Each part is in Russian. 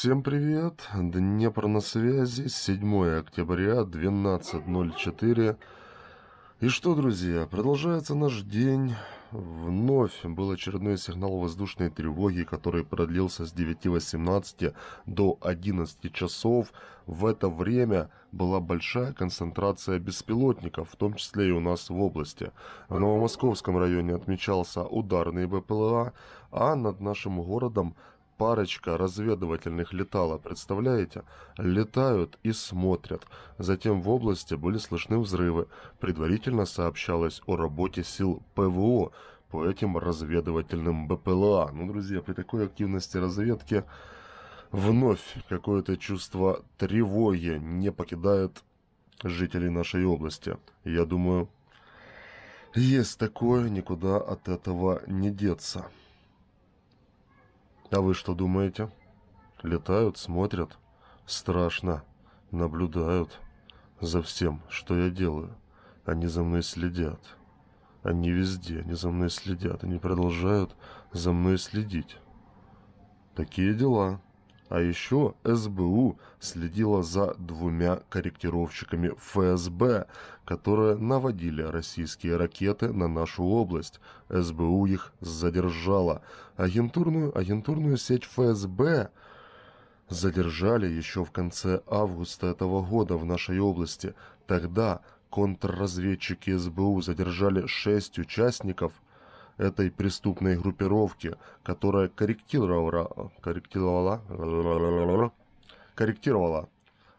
Всем привет! Днепр на связи, 7 октября, 12.04. И что, друзья, продолжается наш день. Вновь был очередной сигнал воздушной тревоги, который продлился с 9.18 до 11 часов. В это время была большая концентрация беспилотников, в том числе и у нас в области. В Новомосковском районе отмечался ударный БПЛА, а над нашим городом парочка разведывательных летала, представляете? Летают и смотрят. Затем в области были слышны взрывы. Предварительно сообщалось о работе сил ПВО по этим разведывательным БПЛА. Ну, друзья, при такой активности разведки вновь какое-то чувство тревоги не покидает жителей нашей области. Я думаю, есть такое, никуда от этого не деться. А вы что думаете? Летают, смотрят. Страшно. Наблюдают. За всем, что я делаю. Они за мной следят. Они везде, они за мной следят. Они продолжают за мной следить. Такие дела. А еще СБУ следила за двумя корректировщиками ФСБ, которые наводили российские ракеты на нашу область. СБУ их задержала. Агентурную, агентурную сеть ФСБ задержали еще в конце августа этого года в нашей области. Тогда контрразведчики СБУ задержали шесть участников – этой преступной группировки, которая корректировала, корректировала, корректировала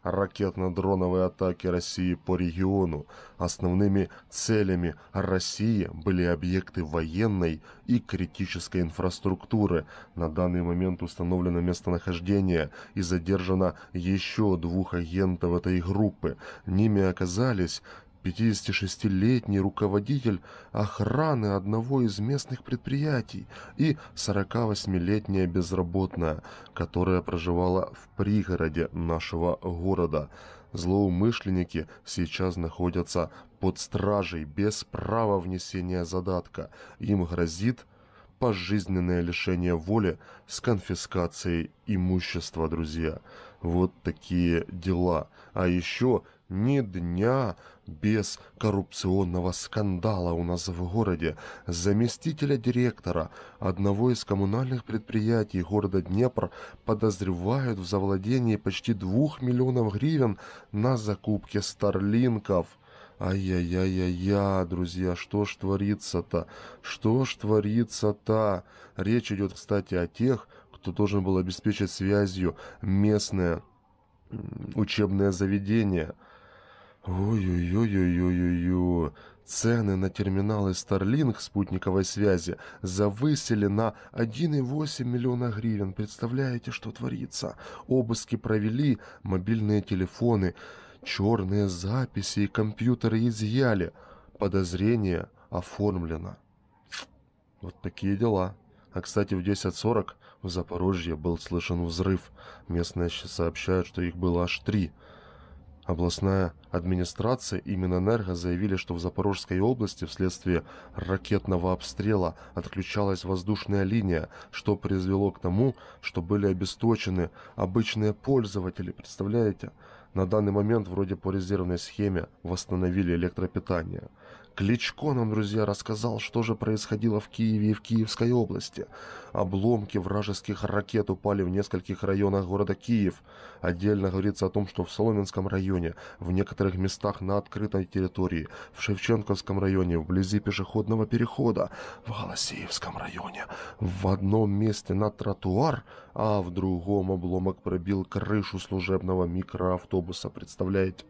ракетно-дроновые атаки России по региону. Основными целями России были объекты военной и критической инфраструктуры. На данный момент установлено местонахождение и задержано еще двух агентов этой группы. Ними оказались 56-летний руководитель охраны одного из местных предприятий и 48-летняя безработная, которая проживала в пригороде нашего города. Злоумышленники сейчас находятся под стражей без права внесения задатка. Им грозит пожизненное лишение воли с конфискацией имущества, друзья. Вот такие дела. А еще ни дня без коррупционного скандала у нас в городе. Заместителя директора одного из коммунальных предприятий города Днепр подозревают в завладении почти двух миллионов гривен на закупке старлинков. Ай-яй-яй-яй-я, друзья, что ж творится-то? Что ж творится-то? Речь идет, кстати, о тех, кто должен был обеспечить связью местное учебное заведение – Ой-ой-ой-ой-ой-ой. Цены на терминалы Starlink спутниковой связи завысили на 1,8 миллиона гривен. Представляете, что творится? Обыски провели, мобильные телефоны, черные записи и компьютеры изъяли. Подозрение оформлено. Вот такие дела. А, кстати, в 10.40 в Запорожье был слышен взрыв. Местные сообщают, что их было аж три. Областная администрация и Минэнерго заявили, что в Запорожской области вследствие ракетного обстрела отключалась воздушная линия, что привело к тому, что были обесточены обычные пользователи, представляете? На данный момент вроде по резервной схеме восстановили электропитание. Кличко нам, друзья, рассказал, что же происходило в Киеве и в Киевской области. Обломки вражеских ракет упали в нескольких районах города Киев. Отдельно говорится о том, что в Соломенском районе, в некоторых местах на открытой территории, в Шевченковском районе, вблизи пешеходного перехода, в Голосеевском районе, в одном месте на тротуар, а в другом обломок пробил крышу служебного микроавтобуса, представляете?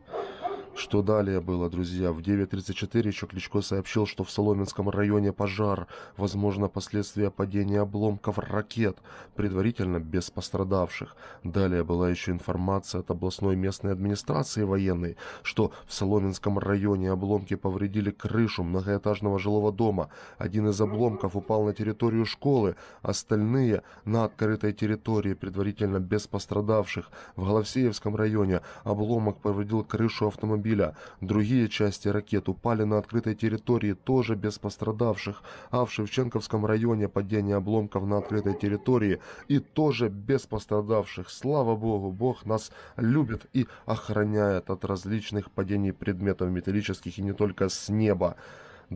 Что далее было, друзья? В 9.34 еще Кличко сообщил, что в Соломенском районе пожар, возможно, последствия падения обломков ракет, предварительно без пострадавших. Далее была еще информация от областной местной администрации военной, что в Соломенском районе обломки повредили крышу многоэтажного жилого дома. Один из обломков упал на территорию школы, остальные на открытой территории, предварительно без пострадавших. В Головсеевском районе обломок повредил крышу автомобиля автомобиля. Другие части ракет упали на открытой территории, тоже без пострадавших, а в Шевченковском районе падение обломков на открытой территории и тоже без пострадавших. Слава Богу, Бог нас любит и охраняет от различных падений предметов металлических и не только с неба.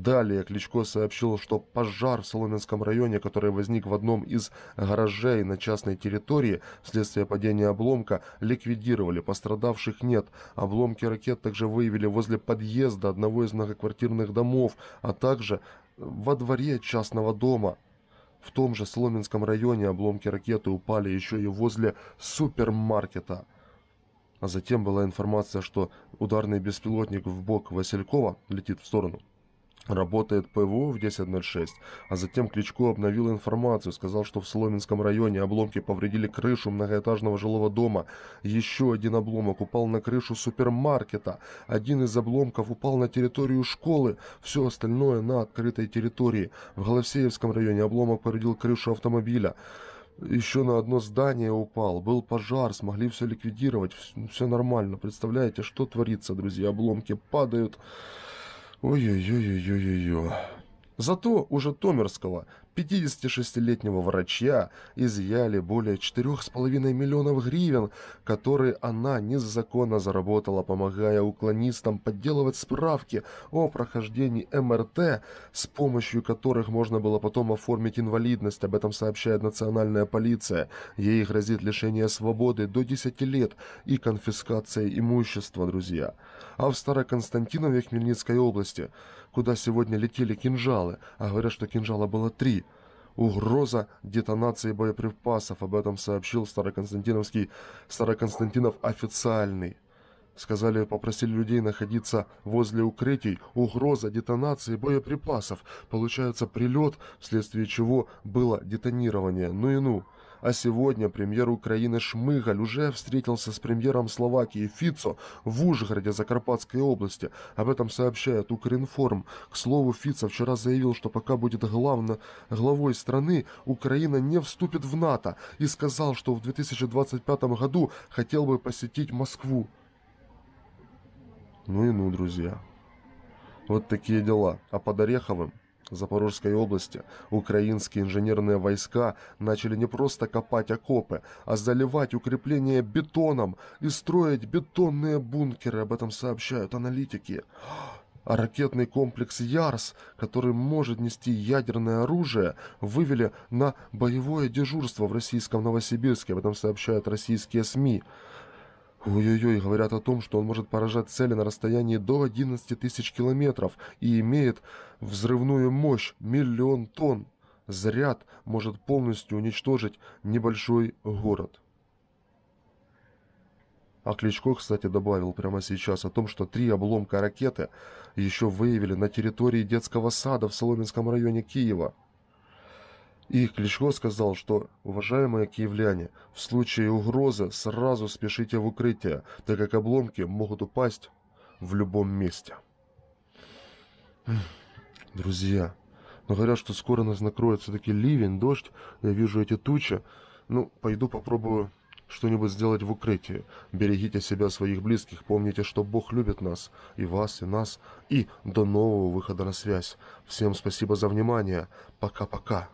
Далее Кличко сообщил, что пожар в Соломенском районе, который возник в одном из гаражей на частной территории вследствие падения обломка, ликвидировали, пострадавших нет. Обломки ракет также выявили возле подъезда одного из многоквартирных домов, а также во дворе частного дома. В том же Соломенском районе обломки ракеты упали еще и возле супермаркета. А затем была информация, что ударный беспилотник в бок Василькова летит в сторону Работает ПВО в 10.06, а затем Кличко обновил информацию, сказал, что в Соломенском районе обломки повредили крышу многоэтажного жилого дома. Еще один обломок упал на крышу супермаркета, один из обломков упал на территорию школы, все остальное на открытой территории. В Головсеевском районе обломок повредил крышу автомобиля. Еще на одно здание упал, был пожар, смогли все ликвидировать, все нормально. Представляете, что творится, друзья, обломки падают... Ой-ой-ой-ой-ой-ой. Зато уже Томерского. 56-летнего врача изъяли более 4,5 миллионов гривен, которые она незаконно заработала, помогая уклонистам подделывать справки о прохождении МРТ, с помощью которых можно было потом оформить инвалидность, об этом сообщает национальная полиция. Ей грозит лишение свободы до 10 лет и конфискация имущества, друзья. А в Староконстантинове Хмельницкой области, куда сегодня летели кинжалы, а говорят, что кинжала было три, угроза детонации боеприпасов. Об этом сообщил Староконстантиновский, Староконстантинов официальный. Сказали, попросили людей находиться возле укрытий. Угроза детонации боеприпасов. Получается прилет, вследствие чего было детонирование. Ну и ну. А сегодня премьер Украины Шмыгаль уже встретился с премьером Словакии Фицо в Ужгороде Закарпатской области. Об этом сообщает Укринформ. К слову, Фицо вчера заявил, что пока будет главно, главой страны, Украина не вступит в НАТО и сказал, что в 2025 году хотел бы посетить Москву. Ну и ну, друзья. Вот такие дела. А под Ореховым Запорожской области украинские инженерные войска начали не просто копать окопы, а заливать укрепления бетоном и строить бетонные бункеры, об этом сообщают аналитики. А ракетный комплекс «Ярс», который может нести ядерное оружие, вывели на боевое дежурство в российском Новосибирске, об этом сообщают российские СМИ. Ой-ой-ой, говорят о том, что он может поражать цели на расстоянии до 11 тысяч километров и имеет взрывную мощь миллион тонн. Заряд может полностью уничтожить небольшой город. А Кличко, кстати, добавил прямо сейчас о том, что три обломка ракеты еще выявили на территории детского сада в Соломенском районе Киева – и Кличко сказал, что «Уважаемые киевляне, в случае угрозы сразу спешите в укрытие, так как обломки могут упасть в любом месте». Друзья, но говорят, что скоро нас накроет все-таки ливень, дождь, я вижу эти тучи. Ну, пойду попробую что-нибудь сделать в укрытии. Берегите себя, своих близких, помните, что Бог любит нас, и вас, и нас, и до нового выхода на связь. Всем спасибо за внимание. Пока-пока.